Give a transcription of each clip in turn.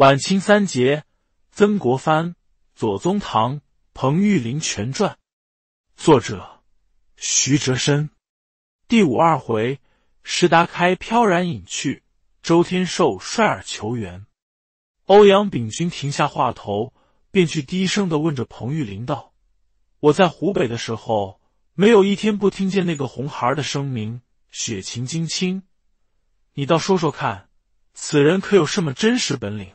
晚清三杰：曾国藩、左宗棠、彭玉麟全传，作者徐哲深。第五二回：石达开飘然隐去，周天寿率尔求援。欧阳秉钧停下话头，便去低声的问着彭玉麟道：“我在湖北的时候，没有一天不听见那个红孩儿的声名。雪晴金青，你倒说说看，此人可有什么真实本领？”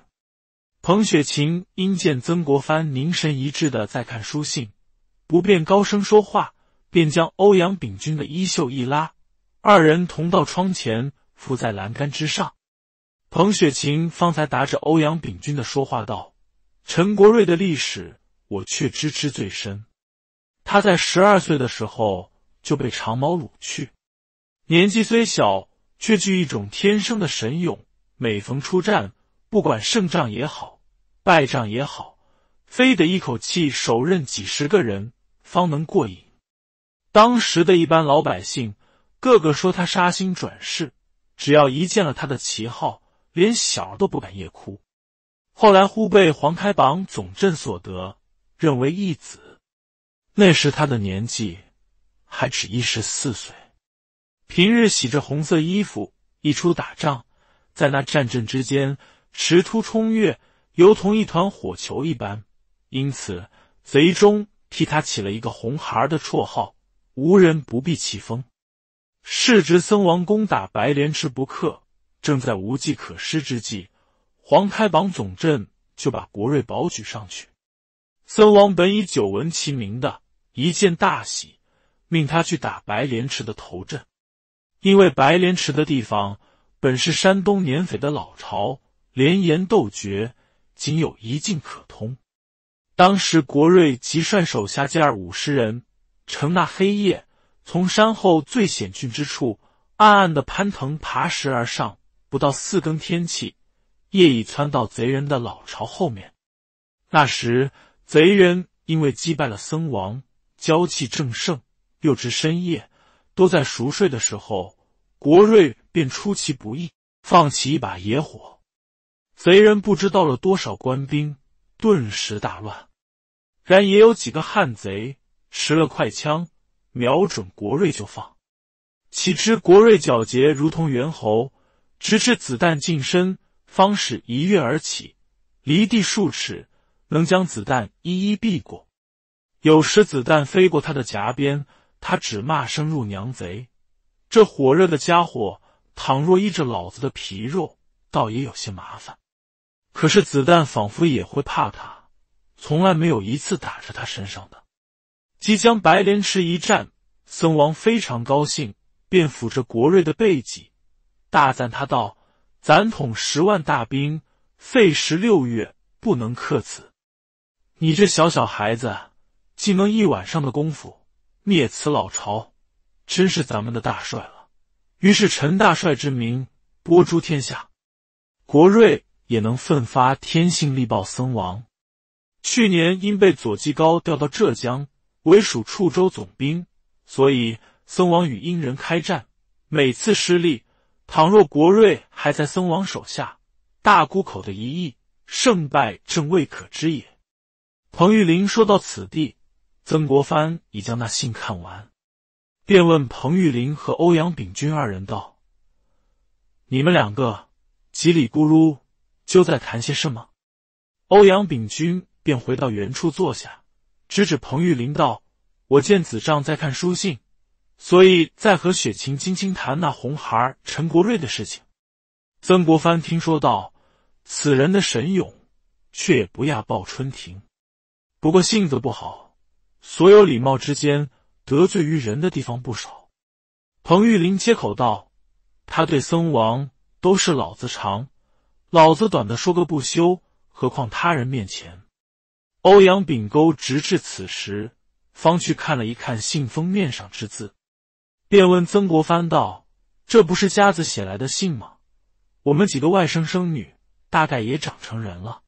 彭雪琴因见曾国藩凝神一致的在看书信，不便高声说话，便将欧阳秉钧的衣袖一拉，二人同到窗前，伏在栏杆之上。彭雪琴方才答着欧阳秉钧的说话道：“陈国瑞的历史我却知之最深，他在十二岁的时候就被长毛掳去，年纪虽小，却具一种天生的神勇，每逢出战，不管胜仗也好。”败仗也好，非得一口气手刃几十个人方能过瘾。当时的一般老百姓，个个说他杀心转世，只要一见了他的旗号，连小都不敢夜哭。后来忽被黄开榜总镇所得，认为义子。那时他的年纪还只一十四岁，平日洗着红色衣服，一出打仗，在那战阵之间，驰突冲越。犹同一团火球一般，因此贼中替他起了一个“红孩儿”的绰号，无人不避其锋。世直僧王攻打白莲池不克，正在无计可施之际，皇开榜总阵就把国瑞保举上去。僧王本已久闻其名的，一见大喜，命他去打白莲池的头阵。因为白莲池的地方本是山东捻匪的老巢，连言斗绝。仅有一径可通。当时国瑞即率手下接二五十人，乘那黑夜，从山后最险峻之处，暗暗的攀藤爬石而上。不到四更天气，夜已窜到贼人的老巢后面。那时贼人因为击败了僧王，骄气正盛，又至深夜，都在熟睡的时候。国瑞便出其不意，放起一把野火。贼人不知道了多少官兵，顿时大乱。然也有几个汉贼拾了快枪，瞄准国瑞就放。岂知国瑞皎洁如同猿猴，直至子弹近身，方始一跃而起，离地数尺，能将子弹一一避过。有时子弹飞过他的颊边，他只骂声：“入娘贼！”这火热的家伙，倘若依着老子的皮肉，倒也有些麻烦。可是子弹仿佛也会怕他，从来没有一次打着他身上的。即将白莲池一战，僧王非常高兴，便抚着国瑞的背脊，大赞他道：“咱统十万大兵，费时六月，不能克此。你这小小孩子，竟能一晚上的功夫灭此老巢，真是咱们的大帅了。”于是陈大帅之名播诸天下，国瑞。也能奋发天性力报僧王。去年因被左季高调到浙江为属处州总兵，所以僧王与殷人开战，每次失利。倘若国瑞还在僧王手下，大沽口的一役胜败正未可知也。彭玉林说到此地，曾国藩已将那信看完，便问彭玉林和欧阳秉钧二人道：“你们两个叽里咕噜。”就在谈些什么，欧阳秉钧便回到原处坐下，指指彭玉林道：“我见子丈在看书信，所以在和雪晴轻轻谈那红孩陈国瑞的事情。”曾国藩听说道：“此人的神勇，却也不亚鲍春亭。不过性子不好，所有礼貌之间得罪于人的地方不少。”彭玉林接口道：“他对僧王都是老子长。”老子短的说个不休，何况他人面前。欧阳秉勾直至此时，方去看了一看信封面上之字，便问曾国藩道：“这不是家子写来的信吗？我们几个外甥生女，大概也长成人了。”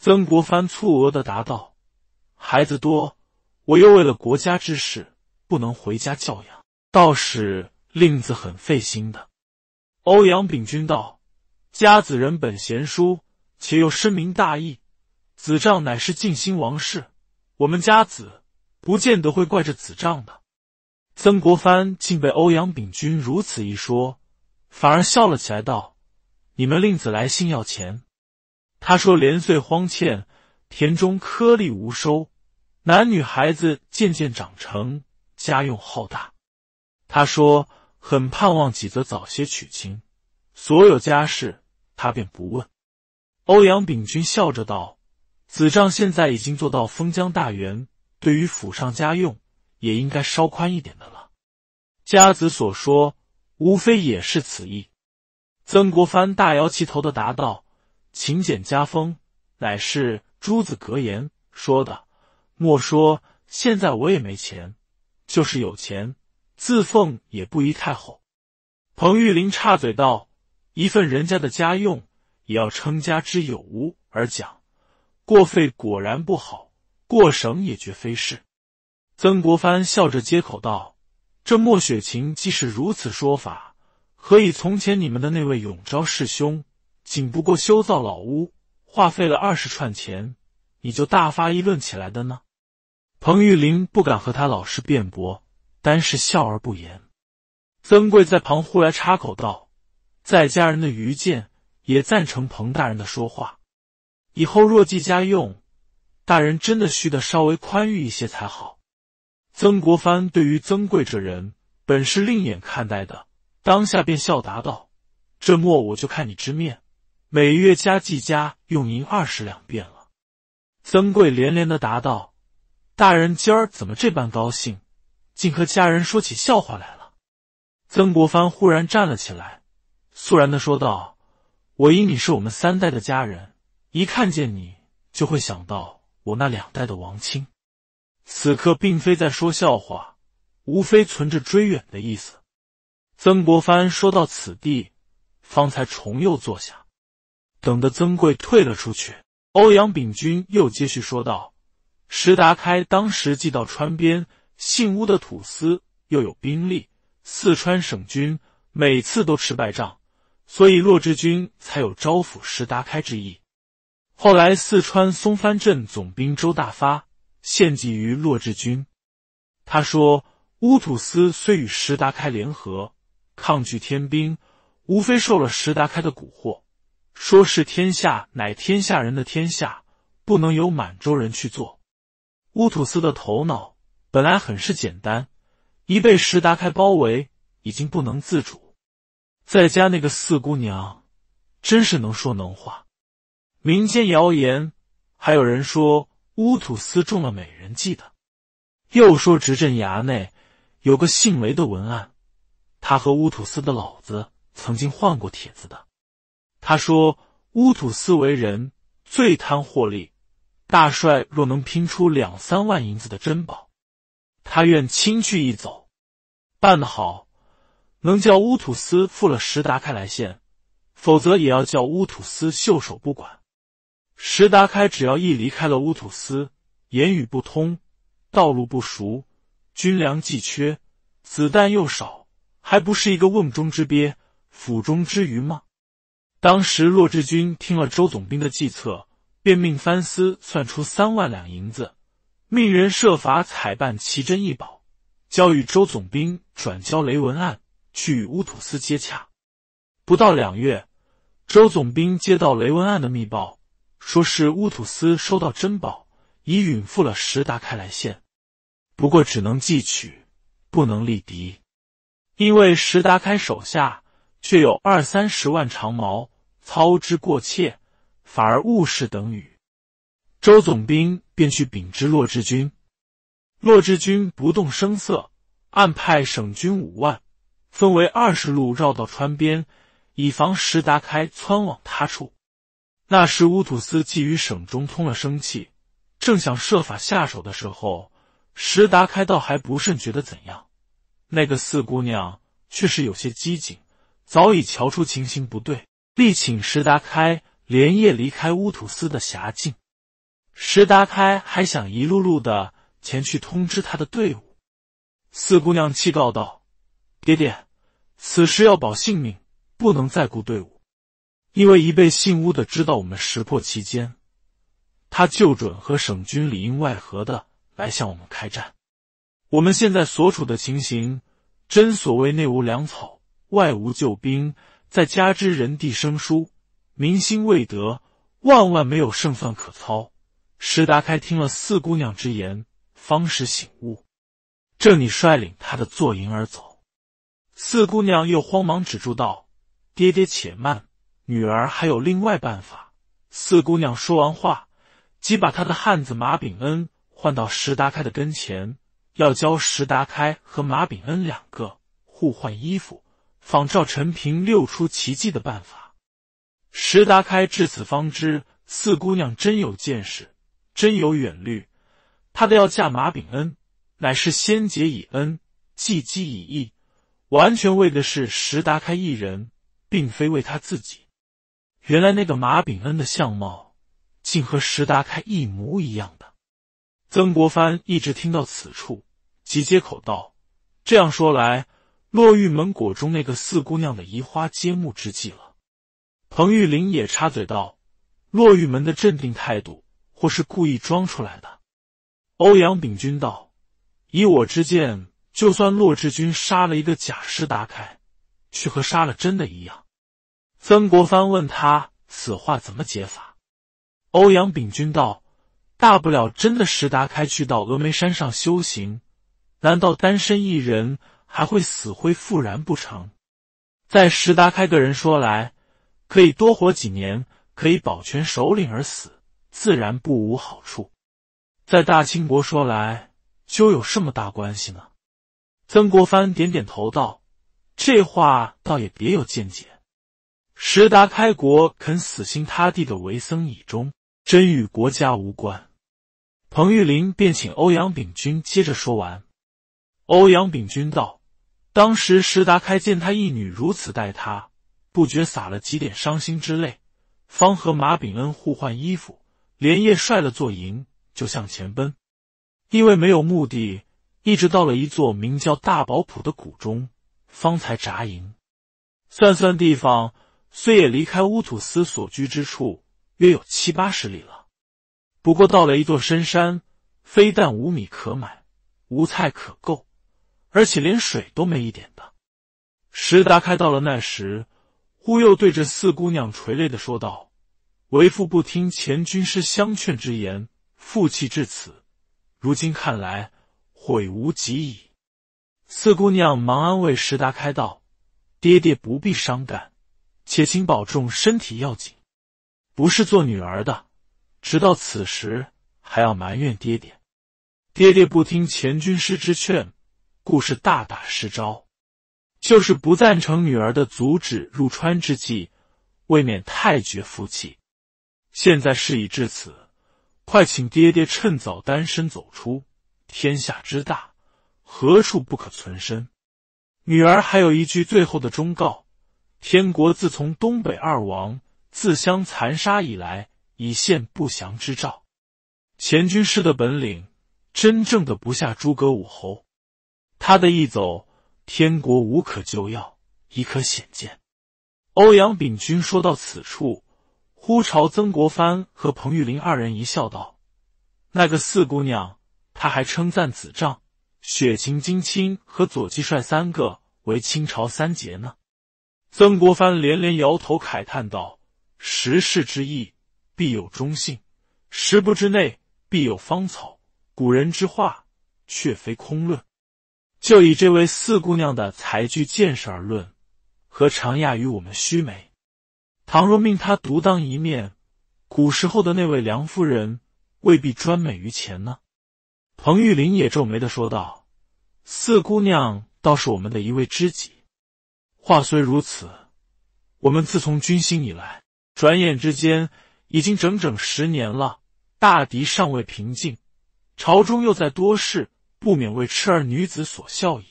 曾国藩蹙额的答道：“孩子多，我又为了国家之事，不能回家教养，倒是令子很费心的。”欧阳秉钧道。家子人本贤淑，且又深明大义。子丈乃是尽心王室，我们家子不见得会怪这子丈的。曾国藩竟被欧阳秉钧如此一说，反而笑了起来，道：“你们令子来信要钱，他说连岁荒歉，田中颗粒无收，男女孩子渐渐长成，家用浩大。他说很盼望几则早些娶亲，所有家事。”他便不问，欧阳秉钧笑着道：“子仗现在已经做到封疆大员，对于府上家用，也应该稍宽一点的了。”家子所说，无非也是此意。曾国藩大摇其头的答道：“勤俭家风，乃是朱子格言说的。莫说现在我也没钱，就是有钱，自奉也不宜太厚。”彭玉林插嘴道。一份人家的家用，也要称家之有无而讲，过费果然不好，过省也绝非是。曾国藩笑着接口道：“这莫雪晴既是如此说法，何以从前你们的那位永昭师兄，仅不过修造老屋，花费了二十串钱，你就大发议论起来的呢？”彭玉麟不敢和他老师辩驳，单是笑而不言。曾贵在旁忽来插口道。在家人的愚见也赞成彭大人的说话，以后若计家用，大人真的需得稍微宽裕一些才好。曾国藩对于曾贵这人本是另眼看待的，当下便笑答道：“这墨我就看你之面，每月加计家用银二十两便了。”曾贵连连的答道：“大人今儿怎么这般高兴，竟和家人说起笑话来了？”曾国藩忽然站了起来。肃然的说道：“我因你是我们三代的家人，一看见你就会想到我那两代的王亲。此刻并非在说笑话，无非存着追远的意思。”曾国藩说到此地，方才重又坐下。等得曾贵退了出去，欧阳秉钧又接续说道：“石达开当时寄到川边，姓乌的土司又有兵力，四川省军每次都吃败仗。”所以骆志军才有招抚石达开之意。后来四川松藩镇总兵周大发献计于骆志军，他说：“乌土司虽与石达开联合抗拒天兵，无非受了石达开的蛊惑，说是天下乃天下人的天下，不能由满洲人去做。乌土司的头脑本来很是简单，一被石达开包围，已经不能自主。”在家那个四姑娘，真是能说能话。民间谣言，还有人说乌土司中了美人计的，又说执政衙内有个姓雷的文案，他和乌土司的老子曾经换过帖子的。他说乌土司为人最贪获利，大帅若能拼出两三万银子的珍宝，他愿亲去一走，办得好。能叫乌土司付了石达开来献，否则也要叫乌土司袖手不管。石达开只要一离开了乌土司，言语不通，道路不熟，军粮既缺，子弹又少，还不是一个瓮中之鳖、釜中之鱼吗？当时骆志军听了周总兵的计策，便命藩司算出三万两银子，命人设法采办奇珍异宝，交与周总兵转交雷文案。去与乌土司接洽，不到两月，周总兵接到雷文案的密报，说是乌土司收到珍宝，已允付了石达开来献，不过只能计取，不能力敌，因为石达开手下却有二三十万长矛，操之过切，反而误事等语。周总兵便去禀知骆志军，骆志军不动声色，暗派省军五万。分为二十路绕到川边，以防石达开窜往他处。那时乌土司既与省中通了生气，正想设法下手的时候，石达开倒还不甚觉得怎样。那个四姑娘却是有些机警，早已瞧出情形不对，力请石达开连夜离开乌土司的辖境。石达开还想一路路的前去通知他的队伍，四姑娘气告道：“爹爹。”此时要保性命，不能再顾队伍，因为一被姓巫的知道我们识破其间，他就准和省军里应外合的来向我们开战。我们现在所处的情形，真所谓内无粮草，外无救兵，再加之人地生疏，民心未得，万万没有胜算可操。石达开听了四姑娘之言，方是醒悟，正拟率领他的坐营而走。四姑娘又慌忙止住道：“爹爹且慢，女儿还有另外办法。”四姑娘说完话，即把她的汉子马炳恩换到石达开的跟前，要教石达开和马炳恩两个互换衣服，仿照陈平六出奇迹的办法。石达开至此方知四姑娘真有见识，真有远虑。她的要嫁马炳恩，乃是先结以恩，继积以义。完全为的是石达开一人，并非为他自己。原来那个马炳恩的相貌，竟和石达开一模一样的。曾国藩一直听到此处，即接口道：“这样说来，落玉门果中那个四姑娘的移花接木之计了。”彭玉麟也插嘴道：“落玉门的镇定态度，或是故意装出来的。”欧阳秉君道：“以我之见。”就算骆志军杀了一个假石达开，却和杀了真的一样。曾国藩问他此话怎么解法？欧阳秉钧道：“大不了真的石达开去到峨眉山上修行，难道单身一人还会死灰复燃不成？在石达开个人说来，可以多活几年，可以保全首领而死，自然不无好处。在大清国说来，就有什么大关系呢。”曾国藩点点头道：“这话倒也别有见解。石达开国肯死心塌地的为僧以忠，真与国家无关。”彭玉林便请欧阳秉钧接着说完。欧阳秉钧道：“当时石达开见他一女如此待他，不觉洒了几点伤心之泪，方和马秉恩互换衣服，连夜率了座营就向前奔，因为没有目的。”一直到了一座名叫大宝普的谷中，方才扎营。算算地方，虽也离开乌土司所居之处约有七八十里了，不过到了一座深山，非但无米可买，无菜可够，而且连水都没一点的。石达开到了那时，忽又对着四姑娘垂泪的说道：“为父不听前军师相劝之言，负气至此，如今看来。”悔无及矣。四姑娘忙安慰石达开道：“爹爹不必伤感，且请保重身体要紧。不是做女儿的，直到此时还要埋怨爹爹。爹爹不听前军师之劝，故事大打失招，就是不赞成女儿的阻止入川之计，未免太绝夫妻。现在事已至此，快请爹爹趁早单身走出。”天下之大，何处不可存身？女儿还有一句最后的忠告：天国自从东北二王自相残杀以来，已现不祥之兆。前军师的本领，真正的不下诸葛武侯。他的一走，天国无可救药，已可显见。欧阳秉钧说到此处，忽朝曾国藩和彭玉林二人一笑，道：“那个四姑娘。”他还称赞子丈、雪晴、金青和左季帅三个为清朝三杰呢。曾国藩连连摇头，慨叹道：“时势之异，必有忠信；时不之内，必有芳草。古人之话，却非空论。就以这位四姑娘的才具见识而论，何尝亚于我们须眉？倘若命她独当一面，古时候的那位梁夫人未必专美于前呢。”彭玉林也皱眉的说道：“四姑娘倒是我们的一位知己。话虽如此，我们自从军心以来，转眼之间已经整整十年了，大敌尚未平静，朝中又在多事，不免为痴儿女子所笑矣。”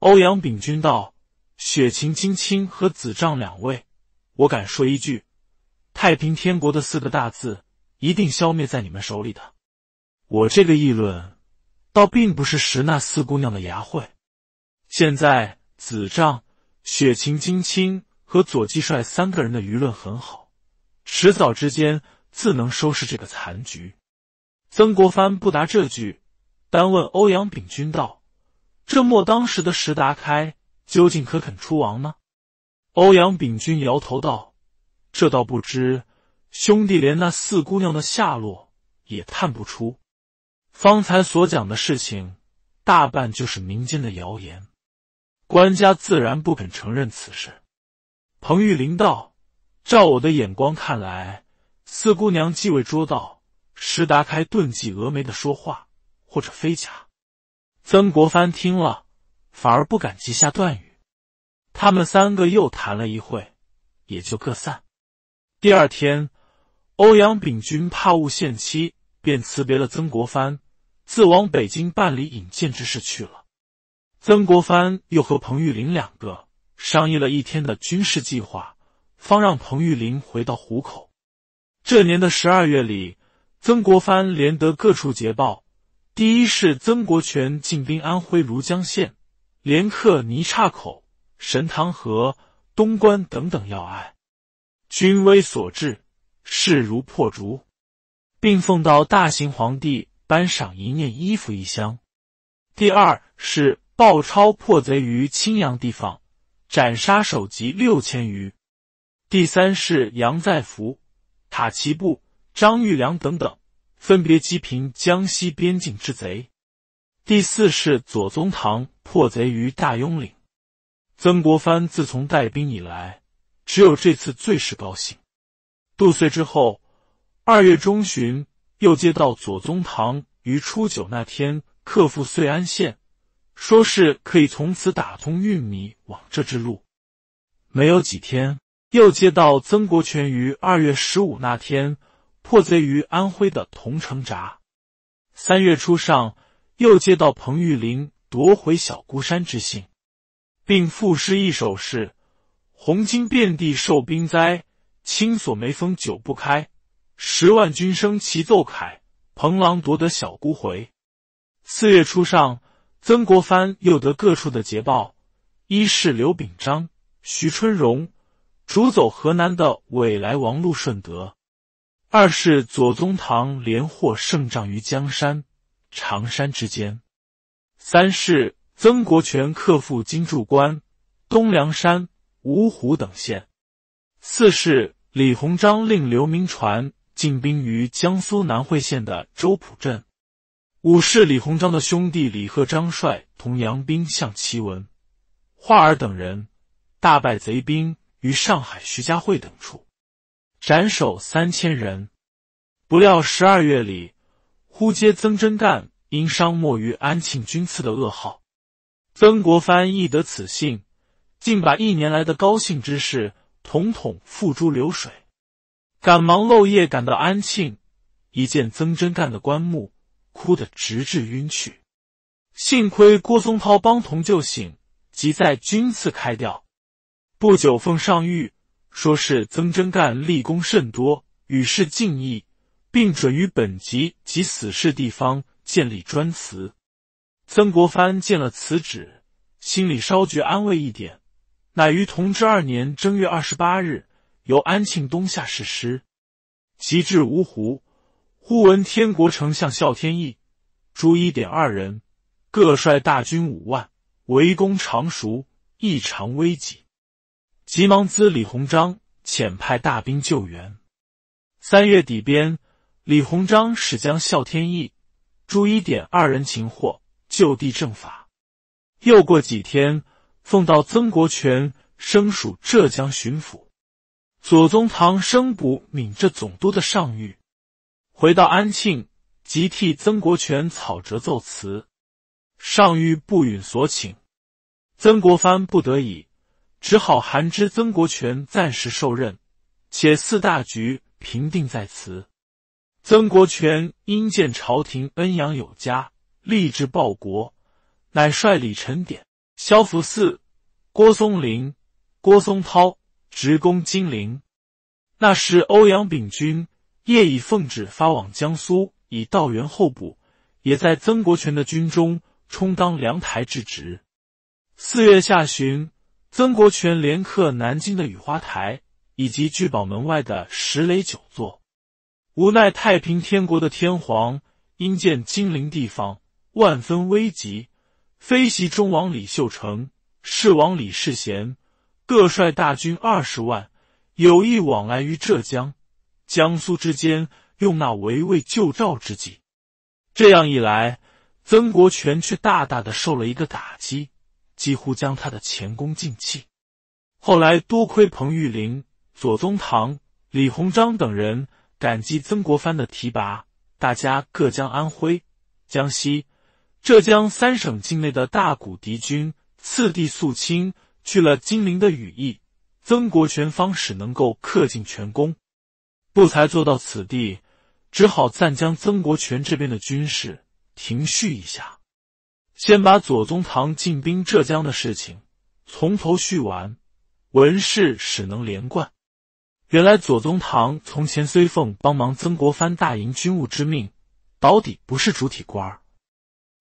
欧阳秉钧道：“雪晴、金青和子丈两位，我敢说一句，太平天国的四个大字，一定消灭在你们手里的。”我这个议论，倒并不是拾那四姑娘的牙慧。现在子丈、雪晴、金青和左季帅三个人的舆论很好，迟早之间自能收拾这个残局。曾国藩不答这句，单问欧阳秉君道：“这莫当时的石达开究竟可肯出王呢？”欧阳秉君摇头道：“这倒不知，兄弟连那四姑娘的下落也探不出。”方才所讲的事情，大半就是民间的谣言，官家自然不肯承认此事。彭玉麟道：“照我的眼光看来，四姑娘既未捉到石达开顿记峨眉的说话，或者非假。”曾国藩听了，反而不敢即下断语。他们三个又谈了一会，也就各散。第二天，欧阳秉钧怕误限期。便辞别了曾国藩，自往北京办理引荐之事去了。曾国藩又和彭玉麟两个商议了一天的军事计划，方让彭玉麟回到湖口。这年的十二月里，曾国藩连得各处捷报：第一是曾国荃进兵安徽庐江县，连克泥岔口、神堂河、东关等等要隘，军威所至，势如破竹。并奉到大行皇帝颁赏一念衣服一箱。第二是鲍超破贼于青阳地方，斩杀首级六千余。第三是杨再福、塔其布、张玉良等等，分别击平江西边境之贼。第四是左宗棠破贼于大庸岭。曾国藩自从带兵以来，只有这次最是高兴。杜岁之后。二月中旬，又接到左宗棠于初九那天客赴遂安县，说是可以从此打通运米往这之路。没有几天，又接到曾国荃于二月十五那天破贼于安徽的桐城闸。三月初上，又接到彭玉麟夺回小孤山之信，并赋诗一首：是红巾遍地受兵灾，青锁眉峰久不开。十万军声齐奏凯，彭郎夺得小孤回。四月初上，曾国藩又得各处的捷报：一是刘秉章、徐春荣逐走河南的未来王陆顺德；二是左宗棠连获胜仗于江山、长山之间；三是曾国荃克复金柱关、东梁山、芜湖等县；四是李鸿章令刘铭传。进兵于江苏南汇县的周浦镇，武士李鸿章的兄弟李贺、张帅同杨兵向其文、化儿等人大败贼兵于上海徐家汇等处，斩首三千人。不料十二月里，忽接曾真干因伤没于安庆军刺的噩耗。曾国藩一得此信，竟把一年来的高兴之事统统付诸流水。赶忙漏夜赶到安庆，一见曾真干的棺木，哭得直至晕去。幸亏郭松涛帮同救醒，即在军刺开掉。不久奉上谕，说是曾真干立功甚多，与世敬意，并准于本籍及死事地方建立专祠。曾国藩见了此旨，心里稍觉安慰一点。乃于同治二年正月二十八日。由安庆东下誓师，即至芜湖，忽闻天国丞相孝天意、朱一点二人各率大军五万围攻常熟，异常危急，急忙咨李鸿章，遣派大兵救援。三月底边，李鸿章使将孝天义、朱一点二人擒获，就地正法。又过几天，奉到曾国权升署浙江巡抚。左宗棠升补闽浙总督的上谕，回到安庆，即替曾国权草折奏辞，上谕不允所请，曾国藩不得已，只好函知曾国权暂时受任，且四大局平定在此。曾国权因见朝廷恩养有加，立志报国，乃率李成典、萧福寺、郭松龄、郭松涛。直攻金陵。那时，欧阳炳军业已奉旨发往江苏，以道员候补，也在曾国荃的军中充当粮台之职。四月下旬，曾国荃连克南京的雨花台以及聚宝门外的石垒九座。无奈太平天国的天皇因见金陵地方万分危急，飞袭忠王李秀成、世王李世贤。各率大军二十万，有意往来于浙江、江苏之间，用那围魏救赵之计。这样一来，曾国荃却大大的受了一个打击，几乎将他的前功尽弃。后来多亏彭玉麟、左宗棠、李鸿章等人感激曾国藩的提拔，大家各将安徽、江西、浙江三省境内的大股敌军次第肃清。去了金陵的羽翼，曾国权方使能够克尽全功。不才做到此地，只好暂将曾国权这边的军事停续一下，先把左宗棠进兵浙江的事情从头续完，文事始能连贯。原来左宗棠从前虽奉帮忙曾国藩大营军务之命，保底不是主体官儿，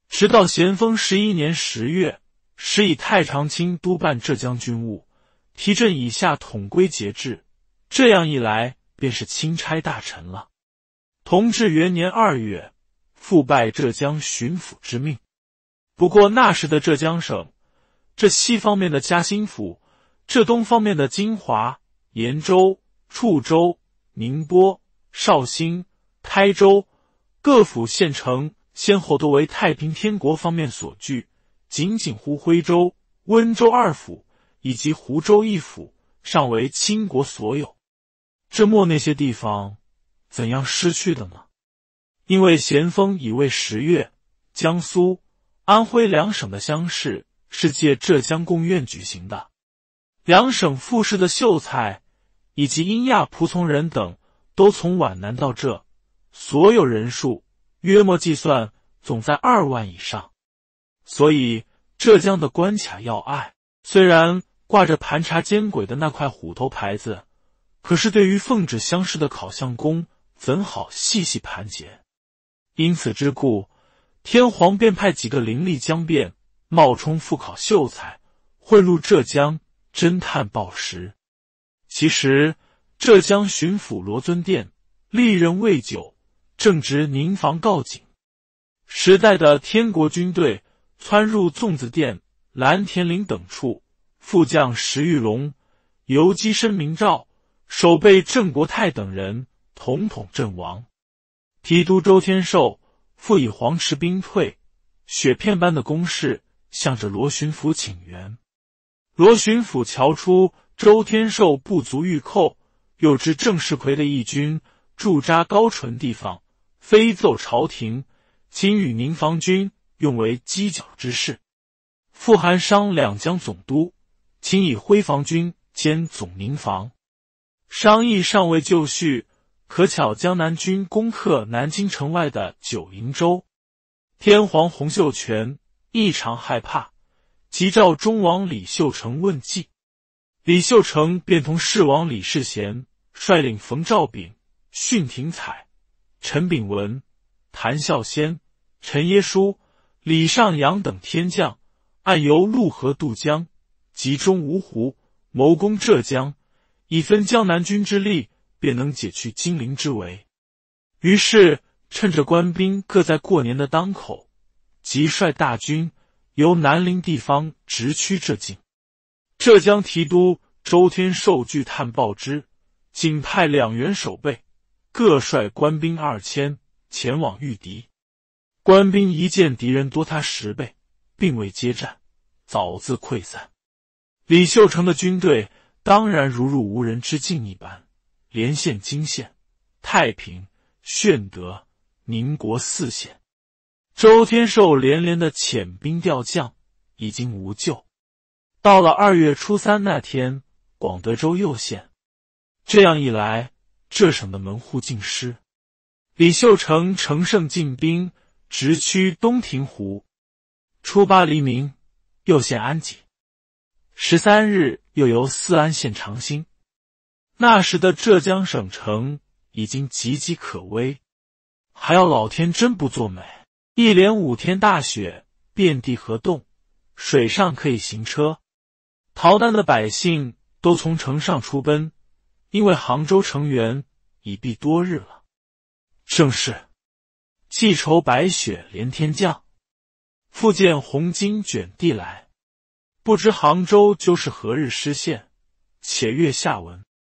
直到咸丰十一年十月。时以太常卿督办浙江军务，提振以下统归节制。这样一来，便是钦差大臣了。同治元年二月，复拜浙江巡抚之命。不过那时的浙江省，浙西方面的嘉兴府，浙东方面的金华、盐州、处州、宁波、绍兴、台州各府县城，先后多为太平天国方面所据。仅仅湖徽州、温州二府以及湖州一府尚为清国所有，这末那些地方怎样失去的呢？因为咸丰已为十月，江苏、安徽两省的乡试是借浙江贡院举行的，两省复试的秀才以及英亚仆从人等都从皖南到这，所有人数约莫计算，总在二万以上。所以浙江的关卡要隘，虽然挂着盘查奸鬼的那块虎头牌子，可是对于奉旨乡试的考相公，怎好细细盘结？因此之故，天皇便派几个灵力将变，冒充复考秀才，混入浙江侦探报时。其实浙江巡抚罗尊殿历任未久，正值宁防告警时代的天国军队。窜入粽子店、蓝田林等处，副将石玉龙、游击申明照、守备郑国泰等人统统阵亡。提督周天寿复以黄池兵退，雪片般的攻势向着罗巡抚请援。罗巡抚瞧出周天寿不足御寇，又知郑世奎的义军驻扎高淳地方，飞奏朝廷，请与宁防军。用为犄角之势，傅含商两江总督，请以辉防军兼总宁防，商议尚未就绪，可巧江南军攻克南京城外的九营州，天皇洪秀全异常害怕，急召忠王李秀成问计，李秀成便同世王李世贤率领冯兆炳、训廷彩、陈炳文、谭孝先、陈耶书。李尚阳等天将，按由陆河渡江，集中芜湖，谋攻浙江，以分江南军之力，便能解去金陵之围。于是趁着官兵各在过年的当口，即率大军由南陵地方直趋浙境。浙江提督周天寿据探报之，仅派两员守备，各率官兵二千前往御敌。官兵一见敌人多他十倍，并未接战，早自溃散。李秀成的军队当然如入无人之境一般，连陷金县、太平、宣德、宁国四县。周天寿连连的遣兵调将，已经无救。到了二月初三那天，广德州又陷。这样一来，浙省的门户尽失。李秀成乘胜进兵。直趋东亭湖，初八黎明，又现安吉。十三日，又由四安县长兴。那时的浙江省城已经岌岌可危，还要老天真不作美，一连五天大雪，遍地河冻，水上可以行车。逃难的百姓都从城上出奔，因为杭州城垣已闭多日了。正是。记愁白雪连天降，复见红巾卷地来。不知杭州就是何日失陷，且阅下文。